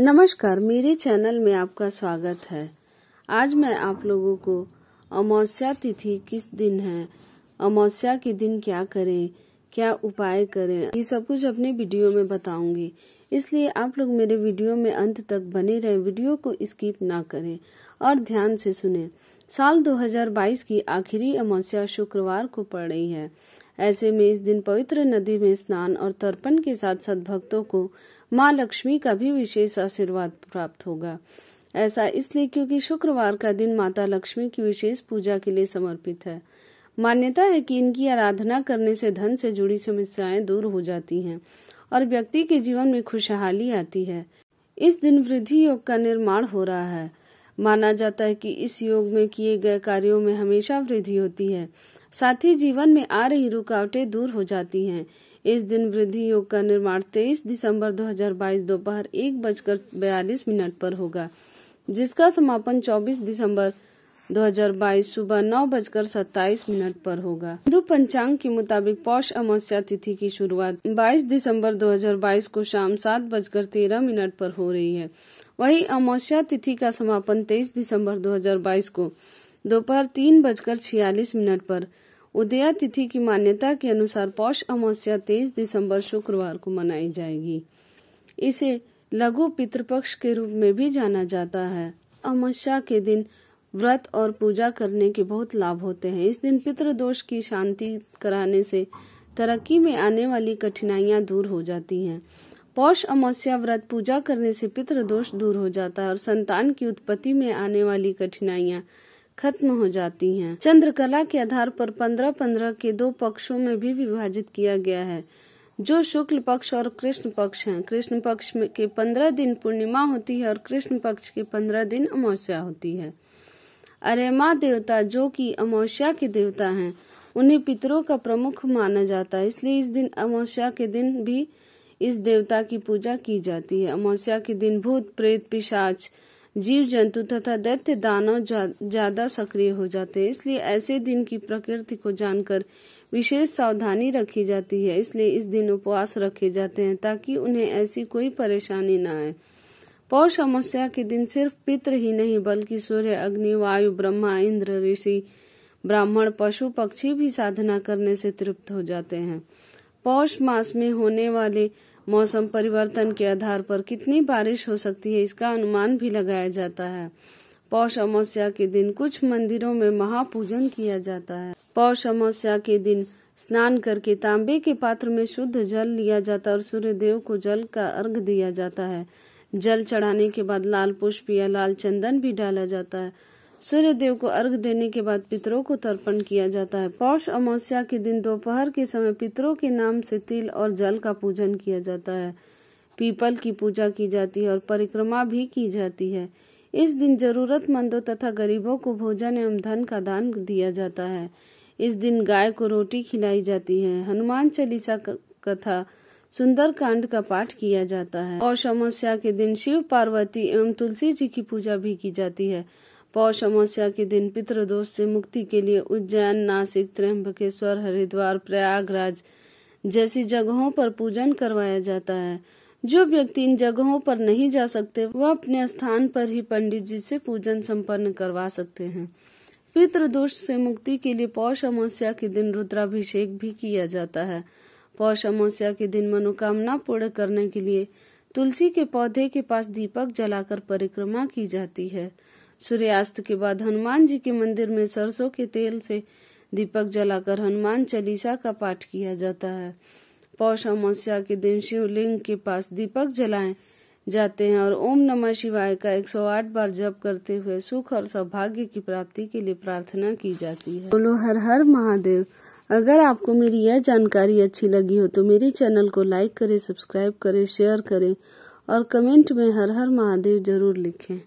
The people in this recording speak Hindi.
नमस्कार मेरे चैनल में आपका स्वागत है आज मैं आप लोगों को अमावस्या तिथि किस दिन है अमावस्या के दिन क्या करें क्या उपाय करें ये सब कुछ अपने वीडियो में बताऊंगी इसलिए आप लोग मेरे वीडियो में अंत तक बने रहें वीडियो को स्किप ना करें और ध्यान से सुने साल 2022 की आखिरी अमावस्या शुक्रवार को पड़ रही है ऐसे में इस दिन पवित्र नदी में स्नान और तर्पण के साथ सद्भक्तों को माँ लक्ष्मी का भी विशेष आशीर्वाद प्राप्त होगा ऐसा इसलिए क्योंकि शुक्रवार का दिन माता लक्ष्मी की विशेष पूजा के लिए समर्पित है मान्यता है कि इनकी आराधना करने से धन से जुड़ी समस्याएं दूर हो जाती हैं और व्यक्ति के जीवन में खुशहाली आती है इस दिन वृद्धि योग का निर्माण हो रहा है माना जाता है कि इस योग में किए गए कार्यों में हमेशा वृद्धि होती है साथ ही जीवन में आ रही रुकावटें दूर हो जाती हैं इस दिन वृद्धि योग का निर्माण 23 दिसंबर 2022 दोपहर एक बजकर बयालीस मिनट पर होगा जिसका समापन 24 दिसंबर 2022 सुबह नौ बजकर सत्ताईस मिनट पर होगा हिंदू पंचांग के मुताबिक पौष अमावस्या तिथि की शुरुआत 22 दिसंबर 2022 को शाम सात बजकर तेरह मिनट पर हो रही है वही अमावस्या तिथि का समापन 23 दिसंबर 2022 को दोपहर तीन बजकर छियालीस मिनट पर उदया तिथि की मान्यता के अनुसार पौष अमावस्या तेईस दिसंबर शुक्रवार को मनाई जाएगी इसे लघु पितृपक्ष के रूप में भी जाना जाता है अमावस्या के दिन व्रत और पूजा करने के बहुत लाभ होते हैं इस दिन पितृ दोष की शांति कराने से तरक्की में आने वाली कठिनाइयां दूर हो जाती हैं पौष अमावस्या व्रत पूजा करने से पितृदोष दोष दूर हो जाता है और संतान की उत्पत्ति में आने वाली कठिनाइयां खत्म हो जाती हैं। चंद्रकला के आधार पर पंद्रह पंद्रह के दो पक्षों में भी विभाजित किया गया है जो शुक्ल पक्ष और कृष्ण पक्ष हैं। कृष्ण पक्ष के पंद्रह दिन पूर्णिमा होती है और कृष्ण पक्ष के पंद्रह दिन अमावस्या होती है अरेमा देवता जो कि अमावस्या के देवता हैं, उन्हें पितरों का प्रमुख माना जाता है इसलिए इस दिन अमावस्या के दिन भी इस देवता की पूजा की जाती है अमावस्या के दिन भूत प्रेत पिशाच जीव जंतु तथा दैत्य दानव ज्यादा जा, सक्रिय हो जाते हैं इसलिए ऐसे दिन की प्रकृति को जानकर विशेष सावधानी रखी जाती है इसलिए इस दिन उपवास रखे जाते हैं ताकि उन्हें ऐसी कोई परेशानी न आए पौष अमावस्या के दिन सिर्फ पित्र ही नहीं बल्कि सूर्य अग्नि वायु ब्रह्मा इंद्र ऋषि ब्राह्मण पशु पक्षी भी साधना करने से तृप्त हो जाते हैं पौष मास में होने वाले मौसम परिवर्तन के आधार पर कितनी बारिश हो सकती है इसका अनुमान भी लगाया जाता है पौष अमावस्या के दिन कुछ मंदिरों में महापूजन किया जाता है पौष अमावस्या के दिन स्नान करके तांबे के पात्र में शुद्ध जल लिया जाता है और सूर्य देव को जल का अर्घ दिया जाता है जल चढ़ाने के बाद लाल पुष्प या लाल चंदन भी डाला जाता है सूर्य देव को अर्घ देने के बाद पितरों को तर्पण किया जाता है पौष अमावस्या के दिन दोपहर के समय पितरों के नाम से तिल और जल का पूजन किया जाता है पीपल की पूजा की जाती है और परिक्रमा भी की जाती है इस दिन जरूरतमंदों तथा गरीबों को भोजन एवं धन का दान दिया जाता है इस दिन गाय को रोटी खिलाई जाती है हनुमान चालीसा कथा सुंदर कांड का पाठ किया जाता है और समस्या के दिन शिव पार्वती एवं तुलसी जी की पूजा भी की जाती है पौष अमावस्या के दिन पितृदोष से मुक्ति के लिए उज्जैन नासिक त्रम्बकेश्वर हरिद्वार प्रयागराज जैसी जगहों पर पूजन करवाया जाता है जो व्यक्ति इन जगहों पर नहीं जा सकते वह अपने स्थान पर ही पंडित जी से पूजन संपन्न करवा सकते हैं पितृदोष से मुक्ति के लिए पौष अमावस्या के दिन रुद्राभिषेक भी किया जाता है पौष अमावस्या के दिन मनोकामना पूर्ण करने के लिए तुलसी के पौधे के पास दीपक जलाकर परिक्रमा की जाती है सूर्यास्त के बाद हनुमान जी के मंदिर में सरसों के तेल से दीपक जलाकर हनुमान चालीसा का पाठ किया जाता है पौष अमावस्या के दिन शिवलिंग के पास दीपक जलाए जाते हैं और ओम नमः शिवाय का 108 बार जप करते हुए सुख और सौभाग्य की प्राप्ति के लिए प्रार्थना की जाती है बोलो हर हर महादेव अगर आपको मेरी यह जानकारी अच्छी लगी हो तो मेरे चैनल को लाइक करें सब्सक्राइब करें शेयर करें और कमेंट में हर हर महादेव जरूर लिखें